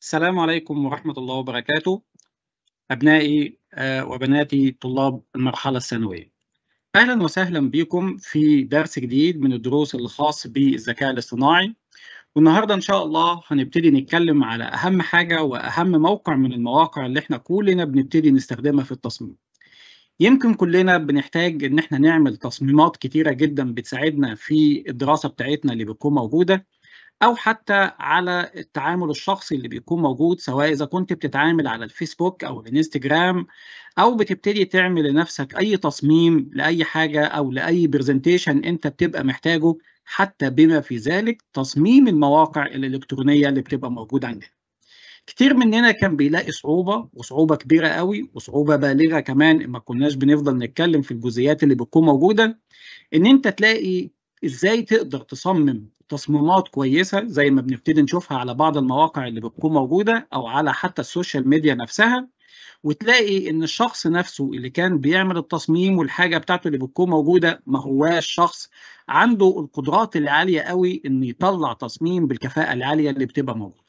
السلام عليكم ورحمة الله وبركاته أبنائي آه، وبناتي طلاب المرحلة الثانوية أهلا وسهلا بكم في درس جديد من الدروس الخاص بالذكاء الاصطناعي والنهاردة إن شاء الله هنبتدي نتكلم على أهم حاجة وأهم موقع من المواقع اللي إحنا كلنا بنبتدي نستخدمها في التصميم يمكن كلنا بنحتاج إن إحنا نعمل تصميمات كتيرة جدا بتساعدنا في الدراسة بتاعتنا اللي بتكون موجودة او حتى على التعامل الشخصي اللي بيكون موجود سواء اذا كنت بتتعامل على الفيسبوك او الانستجرام او بتبتدي تعمل لنفسك اي تصميم لاي حاجه او لاي برزنتيشن انت بتبقى محتاجه حتى بما في ذلك تصميم المواقع الالكترونيه اللي بتبقى موجوده عندنا كتير مننا كان بيلاقي صعوبه وصعوبه كبيره قوي وصعوبه بالغه كمان ما كناش بنفضل نتكلم في الجزئيات اللي بتكون موجوده ان انت تلاقي ازاي تقدر تصمم تصميمات كويسه زي ما بنبتدي نشوفها على بعض المواقع اللي بتكون موجوده او على حتى السوشيال ميديا نفسها وتلاقي ان الشخص نفسه اللي كان بيعمل التصميم والحاجه بتاعته اللي بتكون موجوده ما هواش شخص عنده القدرات العاليه قوي انه يطلع تصميم بالكفاءه العاليه اللي بتبقى موجوده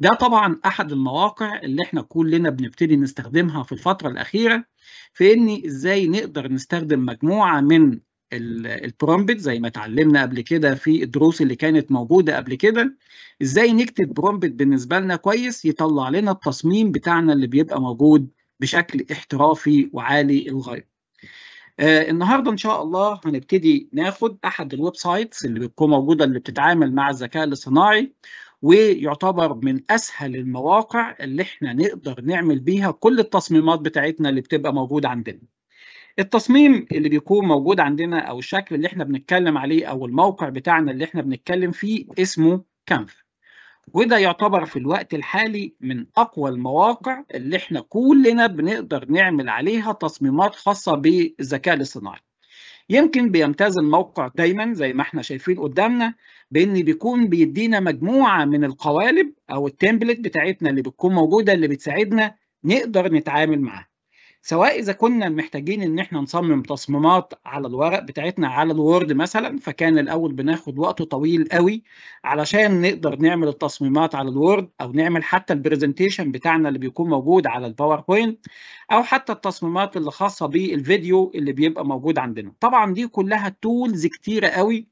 ده طبعا احد المواقع اللي احنا كلنا بنبتدي نستخدمها في الفتره الاخيره في ان ازاي نقدر نستخدم مجموعه من البرومبت زي ما اتعلمنا قبل كده في الدروس اللي كانت موجوده قبل كده ازاي نكتب برومبت بالنسبه لنا كويس يطلع لنا التصميم بتاعنا اللي بيبقى موجود بشكل احترافي وعالي الغايه. آه النهارده ان شاء الله هنبتدي ناخد احد الويب سايتس اللي بتكون موجوده اللي بتتعامل مع الذكاء الاصطناعي ويعتبر من اسهل المواقع اللي احنا نقدر نعمل بيها كل التصميمات بتاعتنا اللي بتبقى موجوده عندنا. التصميم اللي بيكون موجود عندنا او الشكل اللي احنا بنتكلم عليه او الموقع بتاعنا اللي احنا بنتكلم فيه اسمه كانفا وده يعتبر في الوقت الحالي من اقوى المواقع اللي احنا كلنا بنقدر نعمل عليها تصميمات خاصه بالذكاء الاصطناعي يمكن بيمتاز الموقع دايما زي ما احنا شايفين قدامنا بان بيكون بيدينا مجموعه من القوالب او التمبلت بتاعتنا اللي بتكون موجوده اللي بتساعدنا نقدر نتعامل معاها سواء اذا كنا محتاجين ان احنا نصمم تصميمات على الورق بتاعتنا على الوورد مثلا فكان الاول بناخد وقت طويل قوي علشان نقدر نعمل التصميمات على الوورد او نعمل حتى البرزنتيشن بتاعنا اللي بيكون موجود على الباوربوينت او حتى التصميمات اللي خاصه بالفيديو اللي بيبقى موجود عندنا طبعا دي كلها تولز كتيره قوي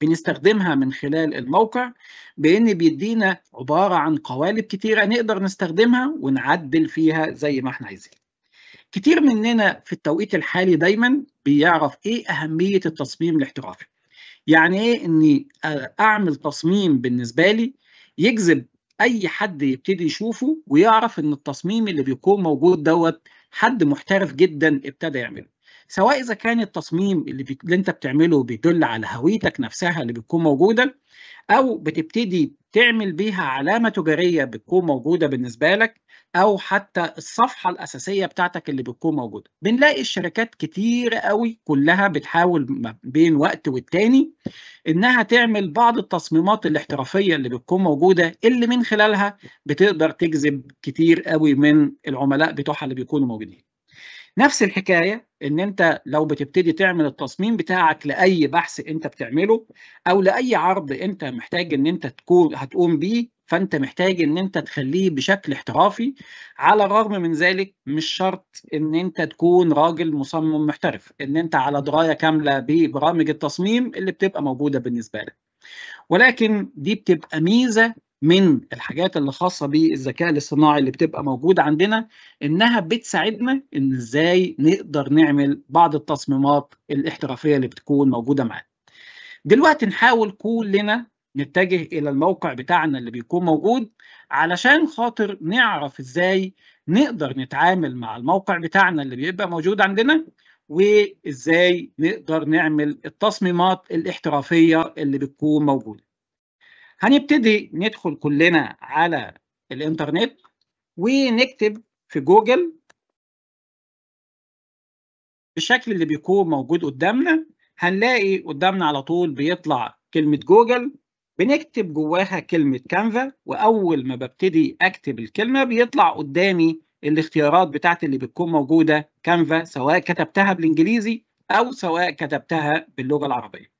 بنستخدمها من خلال الموقع بان بيدينا عباره عن قوالب كتيره نقدر نستخدمها ونعدل فيها زي ما احنا عايزين كتير مننا في التوقيت الحالي دايما بيعرف ايه اهميه التصميم الاحترافي يعني ايه اني اعمل تصميم بالنسبه لي يجذب اي حد يبتدي يشوفه ويعرف ان التصميم اللي بيكون موجود دوت حد محترف جدا ابتدى يعمله سواء اذا كان التصميم اللي, بي... اللي انت بتعمله بيدل على هويتك نفسها اللي بتكون موجوده او بتبتدي تعمل بيها علامه تجاريه بتكون موجوده بالنسبه لك او حتى الصفحه الاساسيه بتاعتك اللي بتكون موجوده بنلاقي الشركات كتير قوي كلها بتحاول ما بين وقت والتاني انها تعمل بعض التصميمات الاحترافيه اللي بتكون موجوده اللي من خلالها بتقدر تجذب كتير قوي من العملاء بتوعها اللي بيكونوا موجودين نفس الحكايه ان انت لو بتبتدي تعمل التصميم بتاعك لاي بحث انت بتعمله او لاي عرض انت محتاج ان انت تكون هتقوم بيه فانت محتاج ان انت تخليه بشكل احترافي على الرغم من ذلك مش شرط ان انت تكون راجل مصمم محترف ان انت على درايه كامله ببرامج التصميم اللي بتبقى موجوده بالنسبه لك ولكن دي بتبقى ميزه من الحاجات اللي خاصه بالذكاء الاصطناعي اللي بتبقى موجوده عندنا انها بتساعدنا ان ازاي نقدر نعمل بعض التصميمات الاحترافيه اللي بتكون موجوده معانا دلوقتي نحاول كلنا نتجه الى الموقع بتاعنا اللي بيكون موجود علشان خاطر نعرف ازاي نقدر نتعامل مع الموقع بتاعنا اللي بيبقى موجود عندنا وازاي نقدر نعمل التصميمات الاحترافيه اللي بتكون موجوده هنبتدي ندخل كلنا على الانترنت ونكتب في جوجل بالشكل اللي بيكون موجود قدامنا هنلاقي قدامنا على طول بيطلع كلمة جوجل بنكتب جواها كلمة كانفا وأول ما ببتدي أكتب الكلمة بيطلع قدامي الاختيارات بتاعت اللي بتكون موجودة كانفا سواء كتبتها بالإنجليزي أو سواء كتبتها باللغة العربية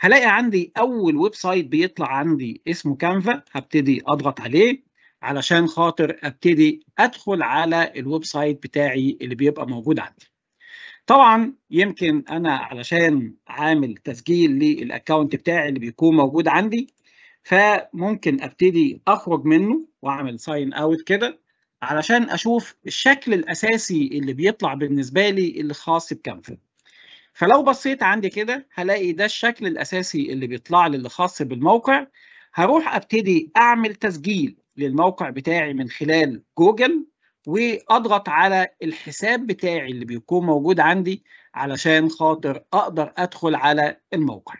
هلاقي عندي أول ويب سايت بيطلع عندي اسمه كانفا هبتدي أضغط عليه علشان خاطر أبتدي أدخل على الويب سايت بتاعي اللي بيبقى موجود عندي طبعا يمكن انا علشان عامل تسجيل للاكونت بتاعي اللي بيكون موجود عندي فممكن ابتدي اخرج منه واعمل ساين اوت كده علشان اشوف الشكل الاساسي اللي بيطلع بالنسبه لي اللي خاص بكانفا فلو بصيت عندي كده هلاقي ده الشكل الاساسي اللي بيطلع لي اللي خاص بالموقع هروح ابتدي اعمل تسجيل للموقع بتاعي من خلال جوجل واضغط على الحساب بتاعي اللي بيكون موجود عندي علشان خاطر اقدر ادخل على الموقع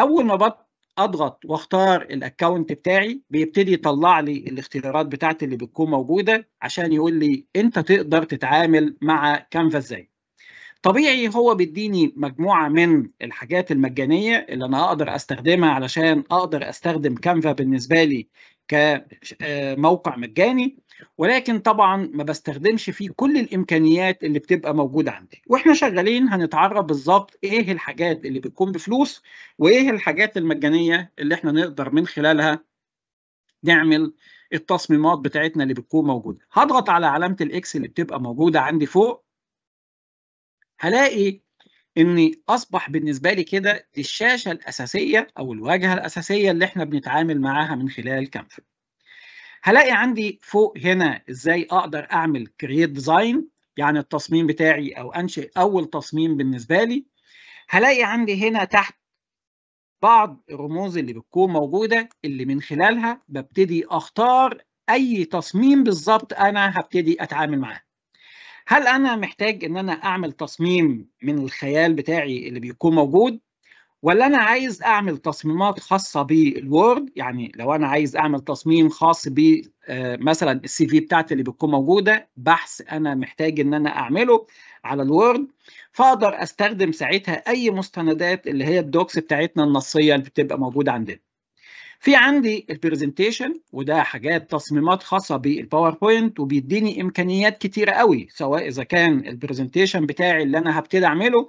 اول ما اضغط واختار الاكونت بتاعي بيبتدي يطلع لي الاختيارات بتاعتي اللي بتكون موجوده عشان يقول لي انت تقدر تتعامل مع كانفا ازاي طبيعي هو بيديني مجموعه من الحاجات المجانيه اللي انا اقدر استخدمها علشان اقدر استخدم كانفا بالنسبه لي كموقع آه، مجاني ولكن طبعا ما بستخدمش فيه كل الامكانيات اللي بتبقى موجوده عندي واحنا شغالين هنتعرف بالظبط ايه الحاجات اللي بتكون بفلوس وايه الحاجات المجانيه اللي احنا نقدر من خلالها نعمل التصميمات بتاعتنا اللي بتكون موجوده هضغط على علامه الاكس اللي بتبقى موجوده عندي فوق هلاقي ان اصبح بالنسبه لي كده الشاشه الاساسيه او الواجهه الاساسيه اللي احنا بنتعامل معاها من خلال كانفا هلاقي عندي فوق هنا ازاي اقدر اعمل كرييت ديزاين يعني التصميم بتاعي او انشئ اول تصميم بالنسبه لي هلاقي عندي هنا تحت بعض الرموز اللي بتكون موجوده اللي من خلالها ببتدي اختار اي تصميم بالظبط انا هبتدي اتعامل معاه هل انا محتاج ان انا اعمل تصميم من الخيال بتاعي اللي بيكون موجود ولا انا عايز اعمل تصميمات خاصه بالوورد يعني لو انا عايز اعمل تصميم خاص ب آه، مثلا السي في بتاعتي اللي بتكون موجوده بحث انا محتاج ان انا اعمله على الوورد فاقدر استخدم ساعتها اي مستندات اللي هي الدوكس بتاعتنا النصيه اللي بتبقى موجوده عندنا في عندي البرزنتيشن وده حاجات تصميمات خاصه بالباوربوينت وبيديني امكانيات كتيره قوي سواء اذا كان البرزنتيشن بتاعي اللي انا هبتدي اعمله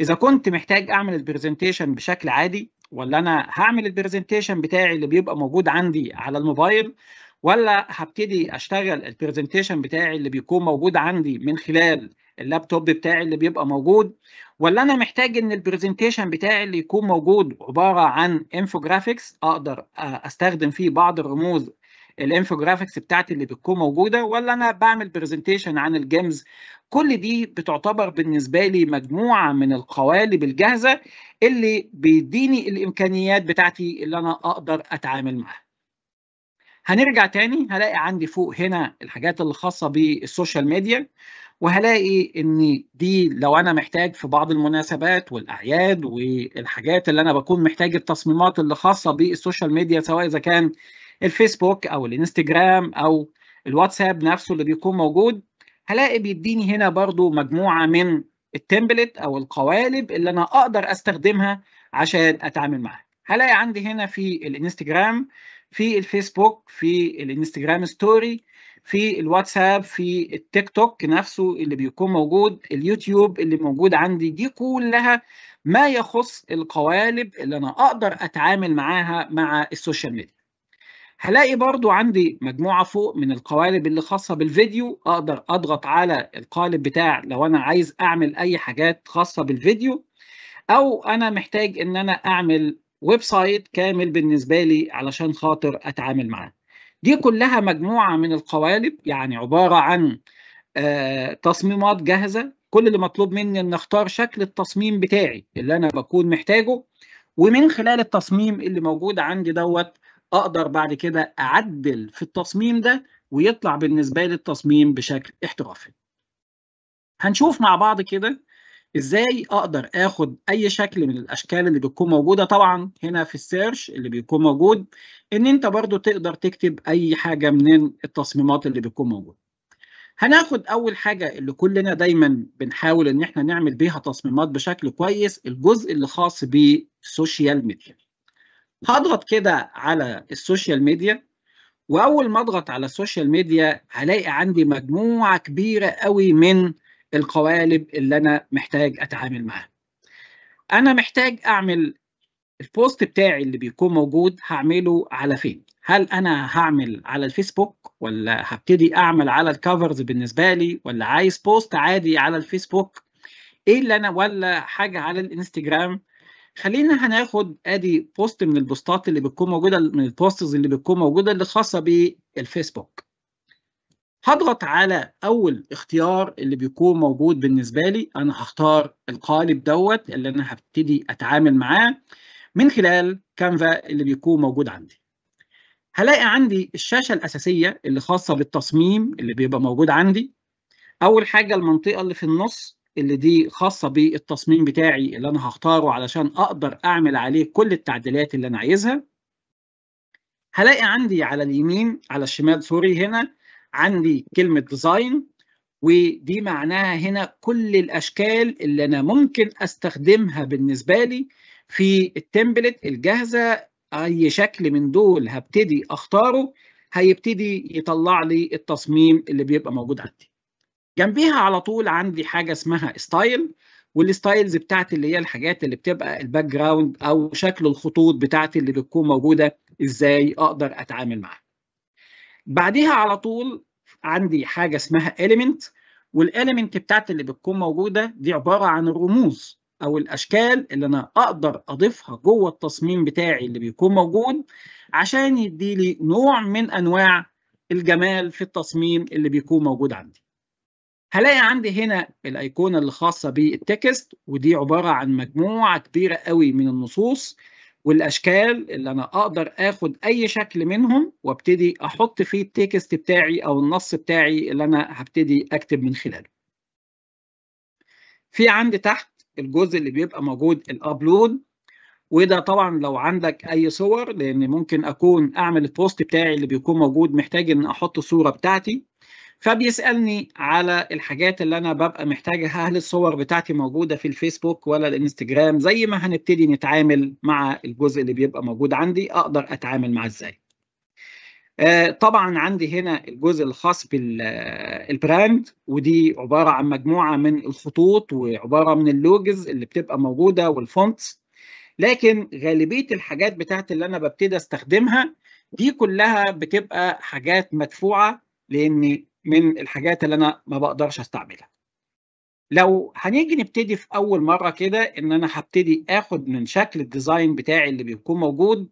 اذا كنت محتاج اعمل البرزنتيشن بشكل عادي ولا انا هعمل البرزنتيشن بتاعي اللي بيبقى موجود عندي على الموبايل ولا هبتدي اشتغل البرزنتيشن بتاعي اللي بيكون موجود عندي من خلال اللابتوب بتاعي اللي بيبقى موجود ولا انا محتاج ان البرزنتيشن بتاعي اللي يكون موجود عباره عن انفوجرافيكس اقدر آه، استخدم فيه بعض الرموز الانفوجرافيكس بتاعتي اللي بتكون موجوده ولا انا بعمل برزنتيشن عن الجيمز كل دي بتعتبر بالنسبه لي مجموعه من القوالب الجاهزه اللي بيديني الامكانيات بتاعتي اللي انا اقدر اتعامل معاها هنرجع تاني هلاقي عندي فوق هنا الحاجات اللي خاصه بالسوشيال ميديا وهلاقي ان دي لو انا محتاج في بعض المناسبات والاعياد والحاجات اللي انا بكون محتاج التصميمات اللي خاصه بالسوشيال ميديا سواء اذا كان الفيسبوك او الانستجرام او الواتساب نفسه اللي بيكون موجود هلاقي بيديني هنا برضو مجموعة من التمبلت أو القوالب اللي أنا أقدر أستخدمها عشان أتعامل معاها هلاقي عندي هنا في الانستجرام في الفيسبوك في الانستجرام ستوري في الواتساب في التيك توك نفسه اللي بيكون موجود اليوتيوب اللي موجود عندي دي كلها ما يخص القوالب اللي انا اقدر اتعامل معاها مع السوشيال ميديا هلاقي برضو عندي مجموعة فوق من القوالب اللي خاصة بالفيديو أقدر أضغط على القالب بتاع لو أنا عايز أعمل أي حاجات خاصة بالفيديو أو أنا محتاج إن أنا أعمل ويب سايت كامل بالنسبة لي علشان خاطر أتعامل معاه دي كلها مجموعة من القوالب يعني عبارة عن آه، تصميمات جاهزة كل اللي مطلوب مني إن أختار شكل التصميم بتاعي اللي أنا بكون محتاجه ومن خلال التصميم اللي موجود عندي دوت اقدر بعد كده اعدل في التصميم ده ويطلع بالنسبه لي التصميم بشكل احترافي هنشوف مع بعض كده ازاي اقدر اخد اي شكل من الاشكال اللي بتكون موجوده طبعا هنا في السيرش اللي بيكون موجود ان انت برضو تقدر تكتب اي حاجه من التصميمات اللي بتكون موجوده هناخد اول حاجه اللي كلنا دايما بنحاول ان احنا نعمل بيها تصميمات بشكل كويس الجزء اللي خاص بالسوشيال ميديا هضغط كده على السوشيال ميديا واول ما اضغط على السوشيال ميديا هلاقي عندي مجموعه كبيره قوي من القوالب اللي انا محتاج اتعامل معاها انا محتاج اعمل البوست بتاعي اللي بيكون موجود هعمله على فين هل انا هعمل على الفيسبوك ولا هبتدي اعمل على الكفرز بالنسبه لي ولا عايز بوست عادي على الفيسبوك ايه اللي انا ولا حاجه على الانستجرام خلينا هناخد ادي بوست من البوستات اللي بتكون موجوده من البوستز اللي بتكون موجوده اللي خاصه بالفيسبوك هضغط على اول اختيار اللي بيكون موجود بالنسبه لي انا هختار القالب دوت اللي انا هبتدي اتعامل معاه من خلال كانفا اللي بيكون موجود عندي هلاقي عندي الشاشه الاساسيه اللي خاصه بالتصميم اللي بيبقى موجود عندي اول حاجه المنطقه اللي في النص اللي دي خاصة بالتصميم بتاعي اللي أنا هختاره علشان أقدر أعمل عليه كل التعديلات اللي أنا عايزها هلاقي عندي على اليمين على الشمال سوري هنا عندي كلمة ديزاين ودي معناها هنا كل الأشكال اللي أنا ممكن أستخدمها بالنسبة لي في التمبلت الجاهزة أي شكل من دول هبتدي أختاره هيبتدي يطلع لي التصميم اللي بيبقى موجود عندي جنبيها على طول عندي حاجه اسمها ستايل والستايلز بتاعتي اللي هي الحاجات اللي بتبقى الباك جراوند او شكل الخطوط بتاعتي اللي بتكون موجوده ازاي اقدر اتعامل معاها. بعديها على طول عندي حاجه اسمها element والاليمنت بتاعتي اللي بتكون موجوده دي عباره عن الرموز او الاشكال اللي انا اقدر اضيفها جوه التصميم بتاعي اللي بيكون موجود عشان يدي لي نوع من انواع الجمال في التصميم اللي بيكون موجود عندي هلاقي عندي هنا الايقونه اللي خاصه بالتكست ودي عباره عن مجموعه كبيره قوي من النصوص والاشكال اللي انا اقدر اخد اي شكل منهم وابتدي احط فيه التكست بتاعي او النص بتاعي اللي انا هبتدي اكتب من خلاله في عندي تحت الجزء اللي بيبقى موجود الابلود وده طبعا لو عندك اي صور لان ممكن اكون اعمل البوست بتاعي اللي بيكون موجود محتاج ان احط الصوره بتاعتي فبيسالني على الحاجات اللي انا ببقى محتاجها هل الصور بتاعتي موجوده في الفيسبوك ولا الانستجرام زي ما هنبتدي نتعامل مع الجزء اللي بيبقى موجود عندي اقدر اتعامل معاه ازاي آه، طبعا عندي هنا الجزء الخاص بالبراند آه، ودي عباره عن مجموعه من الخطوط وعباره من اللوجز اللي بتبقى موجوده والفونتس لكن غالبيه الحاجات بتاعت اللي انا ببتدي استخدمها دي كلها بتبقى حاجات مدفوعه لان من الحاجات اللي انا ما بقدرش استعملها لو هنيجي نبتدي في اول مره كده ان انا هبتدي اخد من شكل الديزاين بتاعي اللي بيكون موجود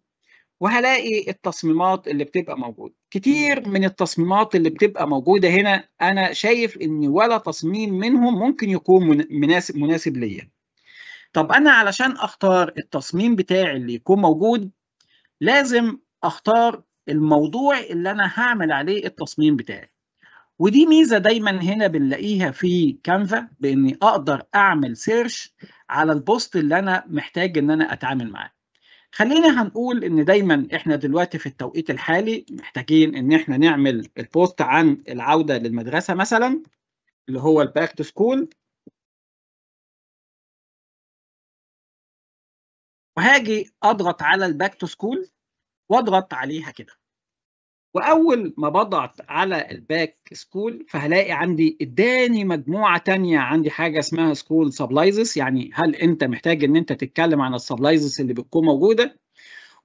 وهلاقي التصميمات اللي بتبقى موجوده كتير من التصميمات اللي بتبقى موجوده هنا انا شايف ان ولا تصميم منهم ممكن يكون مناسب مناسب ليا طب انا علشان اختار التصميم بتاعي اللي يكون موجود لازم اختار الموضوع اللي انا هعمل عليه التصميم بتاعي ودي ميزه دايما هنا بنلاقيها في كانفا باني اقدر اعمل سيرش على البوست اللي انا محتاج ان انا اتعامل معاه خلينا هنقول ان دايما احنا دلوقتي في التوقيت الحالي محتاجين ان احنا نعمل البوست عن العوده للمدرسه مثلا اللي هو الباك تو سكول وهاجي اضغط على الباك تو سكول واضغط عليها كده واول ما بضغط على الباك سكول فهلاقي عندي اداني مجموعه تانية عندي حاجه اسمها سكول سبلايزز يعني هل انت محتاج ان انت تتكلم عن السبلايزز اللي بتكون موجوده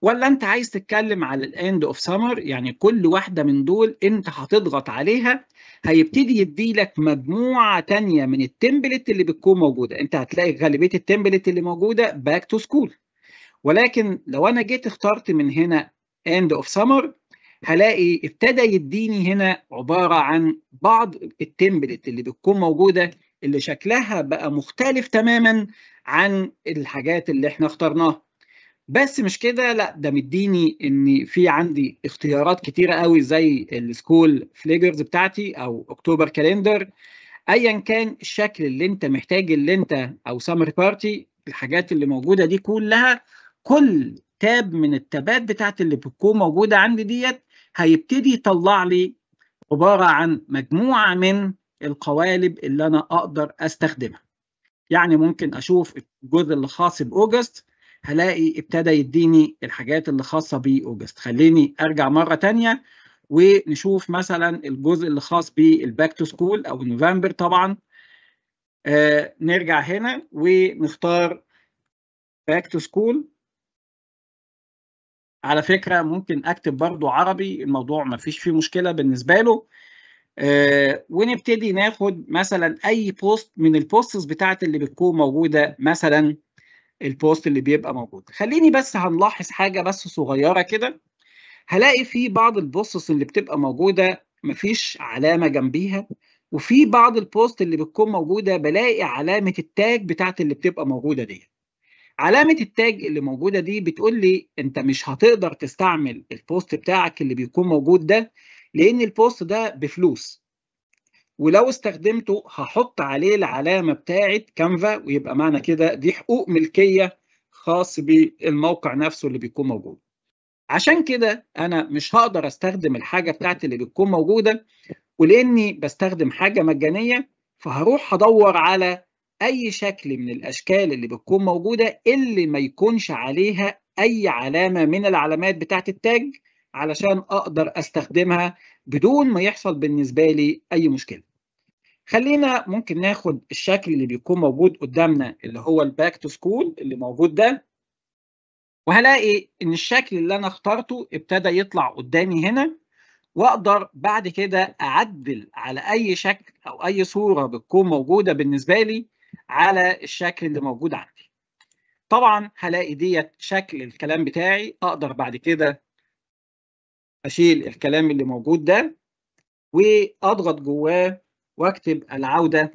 ولا انت عايز تتكلم على الاند اوف سمر يعني كل واحده من دول انت هتضغط عليها هيبتدي يديلك مجموعه تانية من التمبلت اللي بتكون موجوده انت هتلاقي غالبيه التمبلت اللي موجوده باك تو سكول ولكن لو انا جيت اخترت من هنا اند اوف سمر هلاقي ابتدى يديني هنا عباره عن بعض التمبلت اللي بتكون موجوده اللي شكلها بقى مختلف تماما عن الحاجات اللي احنا اخترناها بس مش كده لا ده مديني ان في عندي اختيارات كتيره قوي زي السكول فليجرز بتاعتي او اكتوبر كالندر ايا كان الشكل اللي انت محتاج اللي انت او سامر بارتي الحاجات اللي موجوده دي كلها كل تاب من التابات بتاعت اللي بتكون موجوده عندي ديت هيبتدي يطلع لي عبارة عن مجموعة من القوالب اللي أنا أقدر أستخدمها يعني ممكن أشوف الجزء اللي خاص بأوجست هلاقي ابتدى يديني الحاجات اللي خاصة بأوجست خليني أرجع مرة تانية ونشوف مثلا الجزء اللي خاص بالباك تو سكول أو نوفمبر طبعا آه نرجع هنا ونختار باك تو سكول على فكره ممكن اكتب برضو عربي الموضوع ما فيش فيه مشكله بالنسبه له آه، ونبتدي ناخد مثلا اي بوست من البوستس بتاعت اللي بتكون موجوده مثلا البوست اللي بيبقى موجود خليني بس هنلاحظ حاجه بس صغيره كده هلاقي في بعض البوستس اللي بتبقى موجوده مفيش علامه جنبيها وفي بعض البوست اللي بتكون موجوده بلاقي علامه التاج بتاعت اللي بتبقى موجوده ديت علامة التاج اللي موجودة دي بتقول لي انت مش هتقدر تستعمل البوست بتاعك اللي بيكون موجود ده لان البوست ده بفلوس ولو استخدمته هحط عليه العلامة بتاعة كانفا ويبقى معنى كده دي حقوق ملكية خاص بالموقع نفسه اللي بيكون موجود عشان كده انا مش هقدر استخدم الحاجة بتاعتي اللي بتكون موجودة ولاني بستخدم حاجة مجانية فهروح ادور على اي شكل من الاشكال اللي بتكون موجوده اللي ما يكونش عليها اي علامه من العلامات بتاعه التاج علشان اقدر استخدمها بدون ما يحصل بالنسبه لي اي مشكله خلينا ممكن ناخد الشكل اللي بيكون موجود قدامنا اللي هو الباك تو سكول اللي موجود ده وهلاقي ان الشكل اللي انا اخترته ابتدى يطلع قدامي هنا واقدر بعد كده اعدل على اي شكل او اي صوره بتكون موجوده بالنسبه لي على الشكل اللي موجود عندي طبعا هلاقي ديت شكل الكلام بتاعي اقدر بعد كده اشيل الكلام اللي موجود ده واضغط جواه واكتب العوده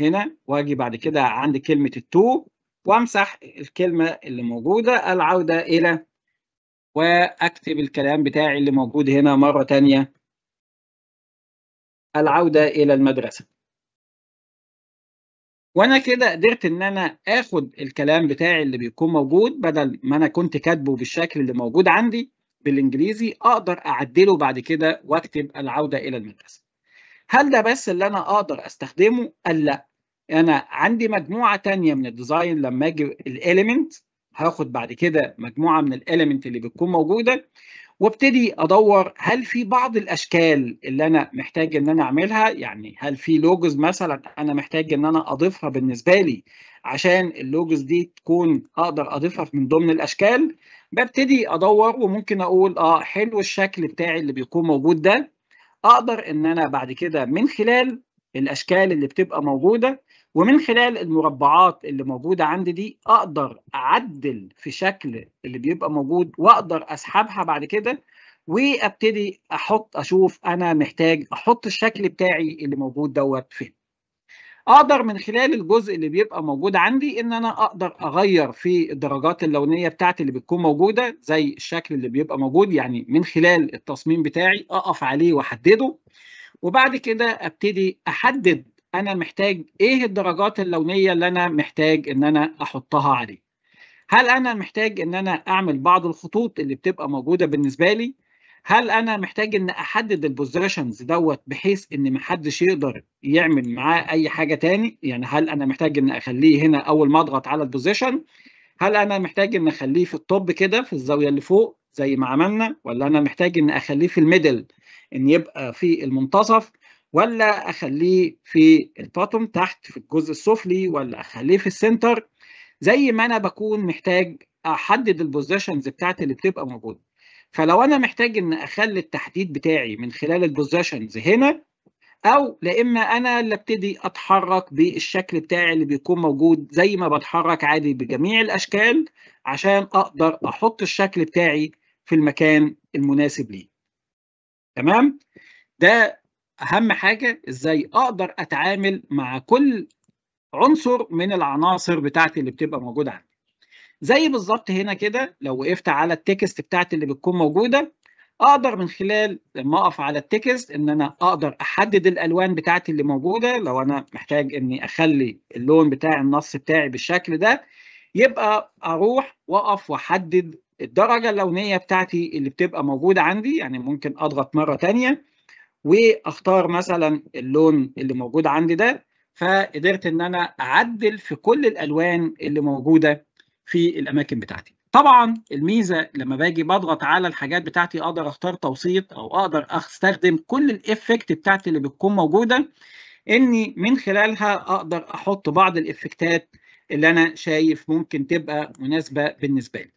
هنا واجي بعد كده عند كلمه التو وامسح الكلمه اللي موجوده العوده الى واكتب الكلام بتاعي اللي موجود هنا مره ثانيه العودة إلى المدرسة وانا كده قدرت ان انا اخد الكلام بتاعي اللي بيكون موجود بدل ما انا كنت كاتبه بالشكل اللي موجود عندي بالانجليزي اقدر اعدله بعد كده واكتب العوده الى المدرسه. هل ده بس اللي انا اقدر استخدمه؟ قال لا انا عندي مجموعه تانية من الديزاين لما اجي الاليمنت هاخد بعد كده مجموعه من الاليمنت اللي بتكون موجوده وابتدي ادور هل في بعض الاشكال اللي انا محتاج ان انا اعملها يعني هل في لوجز مثلا انا محتاج ان انا اضيفها بالنسبه لي عشان اللوجز دي تكون اقدر اضيفها من ضمن الاشكال ببتدي ادور وممكن اقول اه حلو الشكل بتاعي اللي بيكون موجود ده اقدر ان انا بعد كده من خلال الاشكال اللي بتبقى موجوده ومن خلال المربعات اللي موجوده عندي دي اقدر اعدل في شكل اللي بيبقى موجود واقدر اسحبها بعد كده وابتدي احط اشوف انا محتاج احط الشكل بتاعي اللي موجود دوت فين اقدر من خلال الجزء اللي بيبقى موجود عندي ان انا اقدر اغير في الدرجات اللونيه بتاعتي اللي بتكون موجوده زي الشكل اللي بيبقى موجود يعني من خلال التصميم بتاعي اقف عليه واحدده وبعد كده ابتدي احدد انا محتاج ايه الدرجات اللونيه اللي انا محتاج ان انا احطها عليه هل انا محتاج ان انا اعمل بعض الخطوط اللي بتبقى موجوده بالنسبه لي هل انا محتاج ان احدد البوزيشنز دوت بحيث ان محدش يقدر يعمل معاه اي حاجه تاني يعني هل انا محتاج ان اخليه هنا اول ما اضغط على البوزيشن هل انا محتاج ان اخليه في التوب كده في الزاويه اللي فوق زي ما عملنا ولا انا محتاج ان اخليه في الميدل ان يبقى في المنتصف ولا اخليه في الباتوم تحت في الجزء السفلي ولا اخليه في السنتر زي ما انا بكون محتاج احدد البوزيشنز بتاعتي اللي بتبقى موجوده فلو انا محتاج ان اخلي التحديد بتاعي من خلال البوزيشنز هنا او لا اما انا اللي ابتدي اتحرك بالشكل بتاعي اللي بيكون موجود زي ما بتحرك عادي بجميع الاشكال عشان اقدر احط الشكل بتاعي في المكان المناسب ليه تمام ده اهم حاجه ازاي اقدر اتعامل مع كل عنصر من العناصر بتاعتي اللي بتبقى موجوده عندي زي بالظبط هنا كده لو وقفت على التكست بتاعتي اللي بتكون موجوده اقدر من خلال لما اقف على التكست ان انا اقدر احدد الالوان بتاعتي اللي موجوده لو انا محتاج اني اخلي اللون بتاع النص بتاعي بالشكل ده يبقى اروح واقف واحدد الدرجه اللونيه بتاعتي اللي بتبقى موجوده عندي يعني ممكن اضغط مره ثانيه واختار مثلا اللون اللي موجود عندي ده فقدرت ان انا اعدل في كل الالوان اللي موجوده في الاماكن بتاعتي طبعا الميزه لما باجي بضغط على الحاجات بتاعتي اقدر اختار توسيط او اقدر استخدم كل الافكت بتاعتي اللي بتكون موجوده اني من خلالها اقدر احط بعض الافكتات اللي انا شايف ممكن تبقى مناسبه بالنسبه لي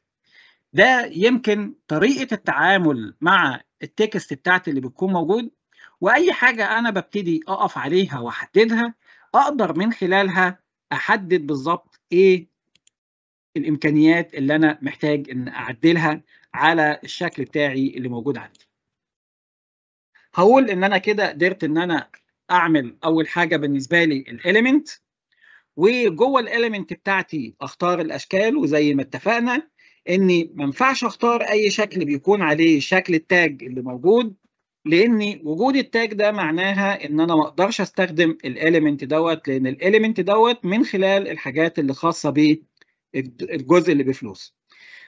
ده يمكن طريقه التعامل مع التكست بتاعتي اللي بتكون موجود واي حاجه انا ببتدي اقف عليها واحددها اقدر من خلالها احدد بالظبط ايه الامكانيات اللي انا محتاج ان اعدلها على الشكل بتاعي اللي موجود عندي هقول ان انا كده قدرت ان انا اعمل اول حاجه بالنسبه لي الاليمنت وجوه الاليمنت بتاعتي اختار الاشكال وزي ما اتفقنا اني ما ينفعش اختار اي شكل بيكون عليه شكل التاج اللي موجود لان وجود التاج ده معناها ان انا ما اقدرش استخدم الاليمنت دوت لان الاليمنت دوت من خلال الحاجات اللي خاصه بيه الجزء اللي بفلوس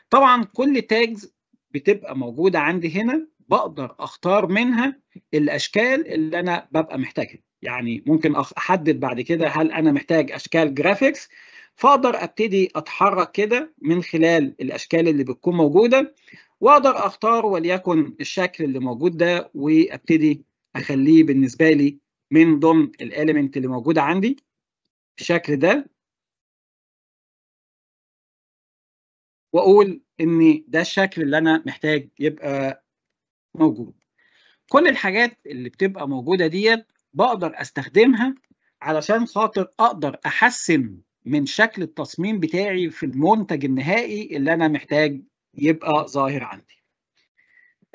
طبعا كل تاجز بتبقى موجوده عندي هنا بقدر اختار منها الاشكال اللي انا ببقى محتاجها يعني ممكن احدد بعد كده هل انا محتاج اشكال جرافيكس فاقدر ابتدي اتحرك كده من خلال الاشكال اللي بتكون موجوده واقدر اختار وليكن الشكل اللي موجود ده وابتدي اخليه بالنسبه لي من ضمن الاليمنت اللي موجوده عندي الشكل ده واقول ان ده الشكل اللي انا محتاج يبقى موجود كل الحاجات اللي بتبقى موجوده ديت بقدر استخدمها علشان خاطر اقدر احسن من شكل التصميم بتاعي في المنتج النهائي اللي انا محتاج يبقى ظاهر عندي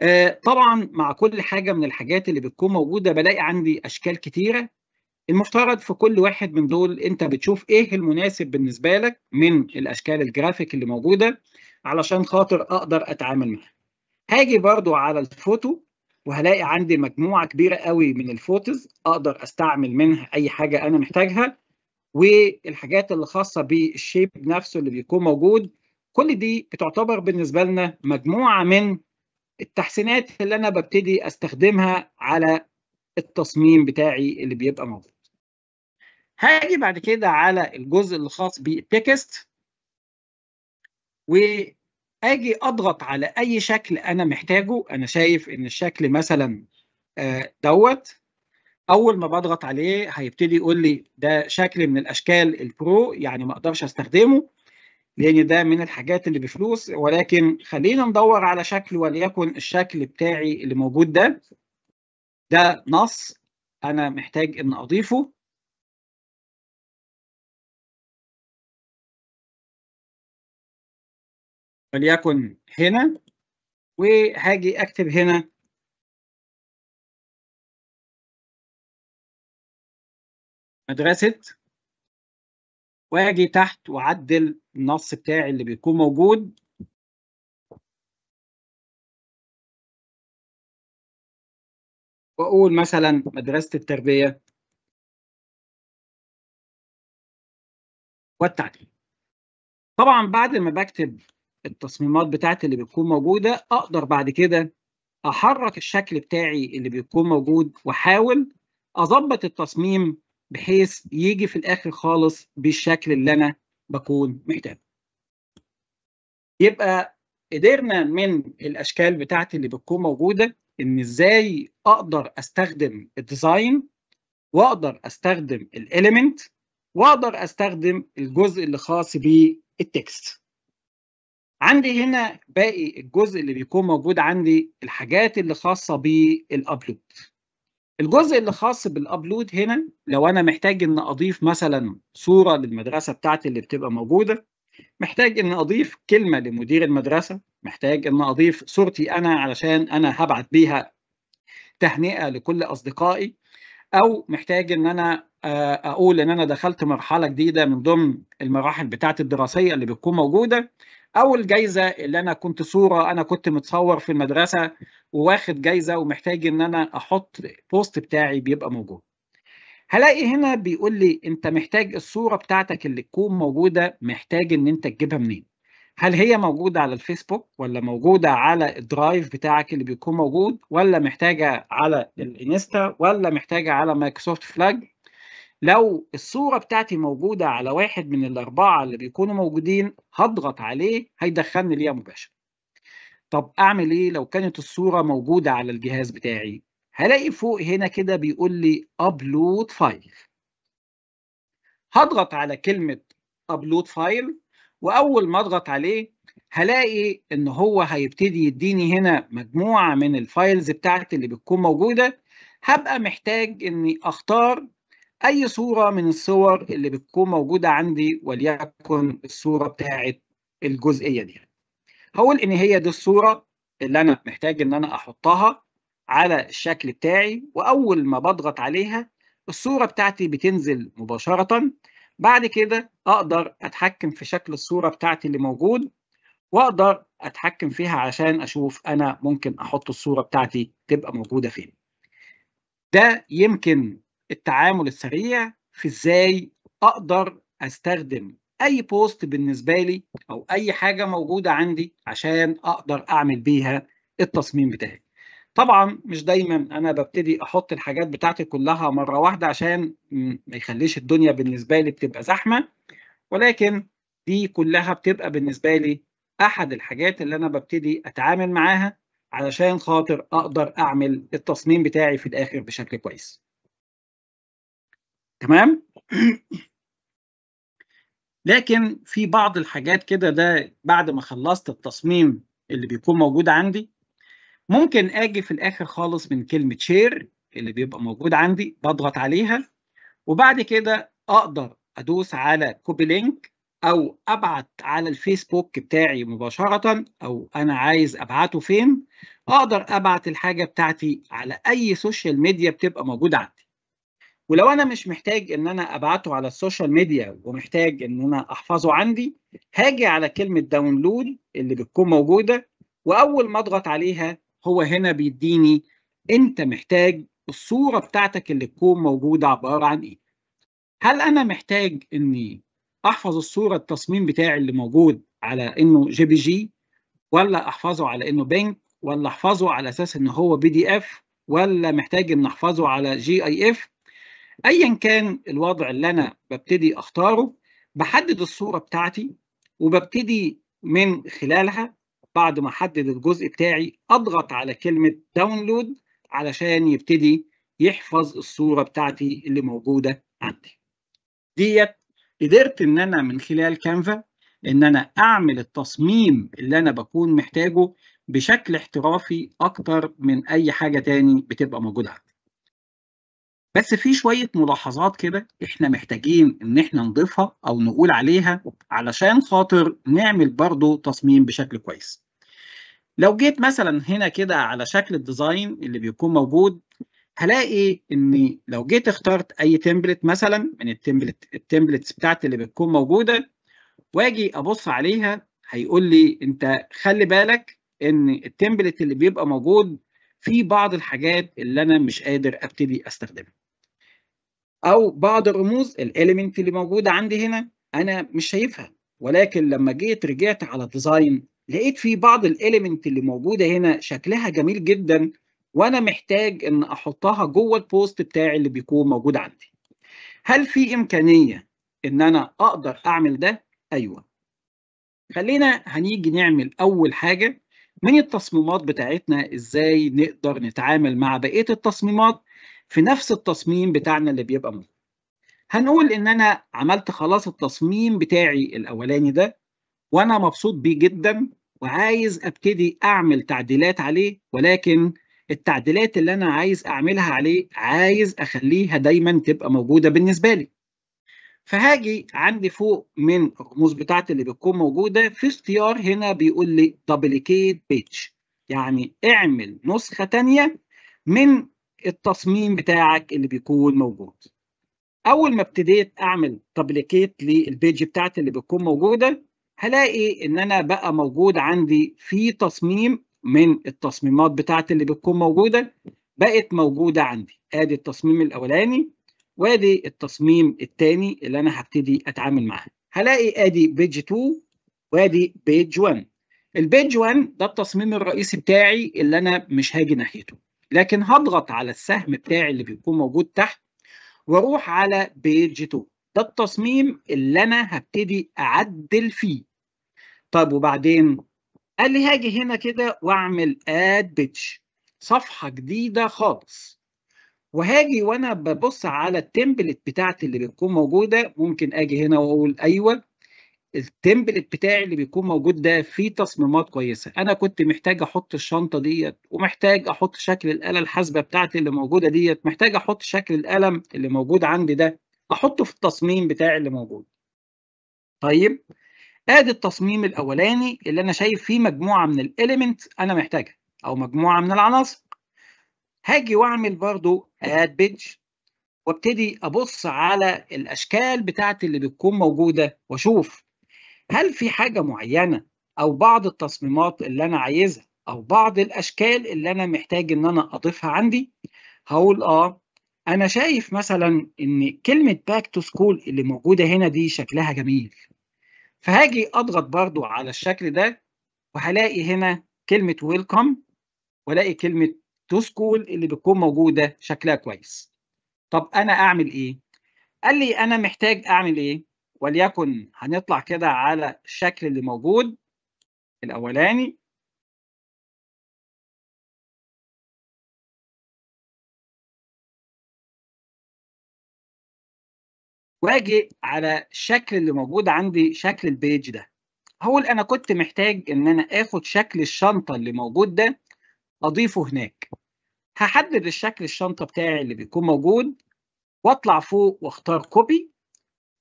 آه، طبعا مع كل حاجة من الحاجات اللي بتكون موجودة بلاقي عندي أشكال كتيرة المفترض في كل واحد من دول أنت بتشوف إيه المناسب بالنسبة لك من الأشكال الجرافيك اللي موجودة علشان خاطر أقدر أتعامل معاها. هاجي برضو على الفوتو وهلاقي عندي مجموعة كبيرة قوي من الفوتوز أقدر أستعمل منها أي حاجة أنا محتاجها والحاجات اللي خاصه بالشيب نفسه اللي بيكون موجود كل دي بتعتبر بالنسبه لنا مجموعه من التحسينات اللي انا ببتدي استخدمها على التصميم بتاعي اللي بيبقى موجود هاجي بعد كده على الجزء اللي خاص بالتكست واجي اضغط على اي شكل انا محتاجه انا شايف ان الشكل مثلا آه، دوت اول ما بضغط عليه هيبتدي يقول لي ده شكل من الاشكال البرو يعني ما اقدرش استخدمه لان ده من الحاجات اللي بفلوس ولكن خلينا ندور على شكل وليكن الشكل بتاعي اللي موجود ده ده نص انا محتاج ان اضيفه وليكن هنا وهاجي اكتب هنا مدرسة واجي تحت واعدل النص بتاعي اللي بيكون موجود واقول مثلا مدرسة التربية والتعديل طبعا بعد ما بكتب التصميمات بتاعتي اللي بتكون موجودة اقدر بعد كده احرك الشكل بتاعي اللي بيكون موجود واحاول اظبط التصميم بحيث يجي في الاخر خالص بالشكل اللي انا بكون محتاجه يبقى قدرنا من الاشكال بتاعتي اللي بتكون موجوده ان ازاي اقدر استخدم الديزاين واقدر استخدم الاليمنت واقدر استخدم الجزء اللي خاص بالتكست عندي هنا باقي الجزء اللي بيكون موجود عندي الحاجات اللي خاصه بالابلود الجزء اللي خاص بالابلود هنا لو انا محتاج ان اضيف مثلا صوره للمدرسه بتاعتي اللي بتبقى موجوده محتاج ان اضيف كلمه لمدير المدرسه محتاج ان اضيف صورتي انا علشان انا هبعت بيها تهنئه لكل اصدقائي او محتاج ان انا آه، اقول ان انا دخلت مرحله جديده من ضمن المراحل بتاعتي الدراسيه اللي بتكون موجوده اول جايزه اللي انا كنت صوره انا كنت متصور في المدرسه وواخد جايزه ومحتاج ان انا احط بوست بتاعي بيبقى موجود هلاقي هنا بيقول لي انت محتاج الصوره بتاعتك اللي تكون موجوده محتاج ان انت تجيبها منين هل هي موجوده على الفيسبوك ولا موجوده على الدرايف بتاعك اللي بيكون موجود ولا محتاجه على الانستا ولا محتاجه على مايكروسوفت فلاج لو الصورة بتاعتي موجودة على واحد من الأربعة اللي بيكونوا موجودين هضغط عليه هيدخلني ليها مباشرة طب أعمل إيه لو كانت الصورة موجودة على الجهاز بتاعي هلاقي فوق هنا كده بيقول لي أبلود فايل هضغط على كلمة أبلود فايل وأول ما أضغط عليه هلاقي إن هو هيبتدي يديني هنا مجموعة من الفايلز بتاعتي اللي بتكون موجودة هبقى محتاج إني أختار اي صوره من الصور اللي بتكون موجوده عندي وليكن الصوره بتاعه الجزئيه دي هقول ان هي دي الصوره اللي انا محتاج ان انا احطها على الشكل بتاعي واول ما بضغط عليها الصوره بتاعتي بتنزل مباشره بعد كده اقدر اتحكم في شكل الصوره بتاعتي اللي موجود واقدر اتحكم فيها عشان اشوف انا ممكن احط الصوره بتاعتي تبقى موجوده فين ده يمكن التعامل السريع في ازاي اقدر استخدم اي بوست بالنسبه لي او اي حاجه موجوده عندي عشان اقدر اعمل بيها التصميم بتاعي طبعا مش دايما انا ببتدي احط الحاجات بتاعتي كلها مره واحده عشان ما يخليش الدنيا بالنسبه لي بتبقى زحمه ولكن دي كلها بتبقى بالنسبه لي احد الحاجات اللي انا ببتدي اتعامل معاها علشان خاطر اقدر اعمل التصميم بتاعي في الاخر بشكل كويس تمام لكن في بعض الحاجات كده ده بعد ما خلصت التصميم اللي بيكون موجود عندي ممكن اجي في الاخر خالص من كلمه شير اللي بيبقى موجود عندي بضغط عليها وبعد كده اقدر ادوس على كوبي لينك او ابعت على الفيسبوك بتاعي مباشره او انا عايز ابعته فين اقدر ابعت الحاجه بتاعتي على اي سوشيال ميديا بتبقى موجوده عندي ولو انا مش محتاج ان انا ابعته على السوشيال ميديا ومحتاج ان انا احفظه عندي هاجي على كلمه داونلود اللي بتكون موجوده واول ما اضغط عليها هو هنا بيديني انت محتاج الصوره بتاعتك اللي تكون موجوده عباره عن ايه هل انا محتاج اني احفظ الصوره التصميم بتاعي اللي موجود على انه جي بي جي ولا احفظه على انه بينك ولا احفظه على اساس ان هو بي دي اف ولا محتاج ان احفظه على جي اي اف ايا كان الوضع اللي انا ببتدي اختاره بحدد الصوره بتاعتي وببتدي من خلالها بعد ما احدد الجزء بتاعي اضغط على كلمه داونلود علشان يبتدي يحفظ الصوره بتاعتي اللي موجوده عندي ديت قدرت ان انا من خلال كانفا ان انا اعمل التصميم اللي انا بكون محتاجه بشكل احترافي اكتر من اي حاجه تاني بتبقى موجوده عندي بس في شوية ملاحظات كده إحنا محتاجين إن إحنا نضيفها أو نقول عليها علشان خاطر نعمل برضو تصميم بشكل كويس. لو جيت مثلا هنا كده على شكل الديزاين اللي بيكون موجود هلاقي إن لو جيت اخترت أي تمبلت مثلا من التمبلت التمبلتس بتاعت اللي بتكون موجودة وأجي أبص عليها هيقول لي أنت خلي بالك إن التمبلت اللي بيبقى موجود في بعض الحاجات اللي أنا مش قادر أبتدي أستخدمها. او بعض الرموز الاليمنت اللي موجوده عندي هنا انا مش شايفها ولكن لما جيت رجعت على ديزاين لقيت في بعض الاليمنت اللي موجوده هنا شكلها جميل جدا وانا محتاج ان احطها جوه البوست بتاعي اللي بيكون موجود عندي هل في امكانيه ان انا اقدر اعمل ده ايوه خلينا هنيجي نعمل اول حاجه من التصميمات بتاعتنا ازاي نقدر نتعامل مع بقيه التصميمات في نفس التصميم بتاعنا اللي بيبقى موجود هنقول ان انا عملت خلاص التصميم بتاعي الاولاني ده وانا مبسوط بيه جدا وعايز ابتدي اعمل تعديلات عليه ولكن التعديلات اللي انا عايز اعملها عليه عايز اخليها دايما تبقى موجوده بالنسبه لي فهاجي عندي فوق من الرموز بتاعتي اللي بتكون موجوده في اختيار هنا بيقول لي دبليكيت بيتش يعني اعمل نسخه ثانيه من التصميم بتاعك اللي بيكون موجود اول ما ابتديت اعمل تبليكيت للبيج بتاعتي اللي بتكون موجوده هلاقي ان انا بقى موجود عندي في تصميم من التصميمات بتاعتي اللي بتكون موجوده بقت موجوده عندي ادي التصميم الاولاني وادي التصميم الثاني اللي انا هبتدي اتعامل معاه هلاقي ادي بيج 2 وادي بيج 1 البيج 1 ده التصميم الرئيسي بتاعي اللي انا مش هاجي ناحيته لكن هضغط على السهم بتاعي اللي بيكون موجود تحت واروح على بيج 2 ده التصميم اللي انا هبتدي اعدل فيه طب وبعدين قال لي هاجي هنا كده واعمل اد بيتش صفحه جديده خالص وهاجي وانا ببص على التمبلت بتاعتي اللي بتكون موجوده ممكن اجي هنا واقول ايوه التمبلت بتاعي اللي بيكون موجود ده فيه تصميمات كويسه انا كنت محتاج احط الشنطه ديت ومحتاج احط شكل الاله الحاسبه بتاعتي اللي موجوده ديت محتاج احط شكل القلم اللي موجود عندي ده احطه في التصميم بتاعي اللي موجود طيب ادي التصميم الاولاني اللي انا شايف فيه مجموعه من الاليمنت انا محتاجها او مجموعه من العناصر هاجي واعمل برضه اد بيج وابتدي ابص على الاشكال بتاعتي اللي بتكون موجوده واشوف هل في حاجه معينه او بعض التصميمات اللي انا عايزها او بعض الاشكال اللي انا محتاج ان انا اضيفها عندي هقول اه انا شايف مثلا ان كلمه باك تو سكول اللي موجوده هنا دي شكلها جميل فهاجي اضغط برضو على الشكل ده وهلاقي هنا كلمه ويلكم والاقي كلمه تو سكول اللي بتكون موجوده شكلها كويس طب انا اعمل ايه قال لي انا محتاج اعمل ايه وليكن هنطلع كده على الشكل اللي موجود الاولاني واجي على الشكل اللي موجود عندي شكل البيج ده هقول انا كنت محتاج ان انا اخد شكل الشنطه اللي موجود ده اضيفه هناك هحدد الشكل الشنطه بتاعي اللي بيكون موجود واطلع فوق واختار كوبي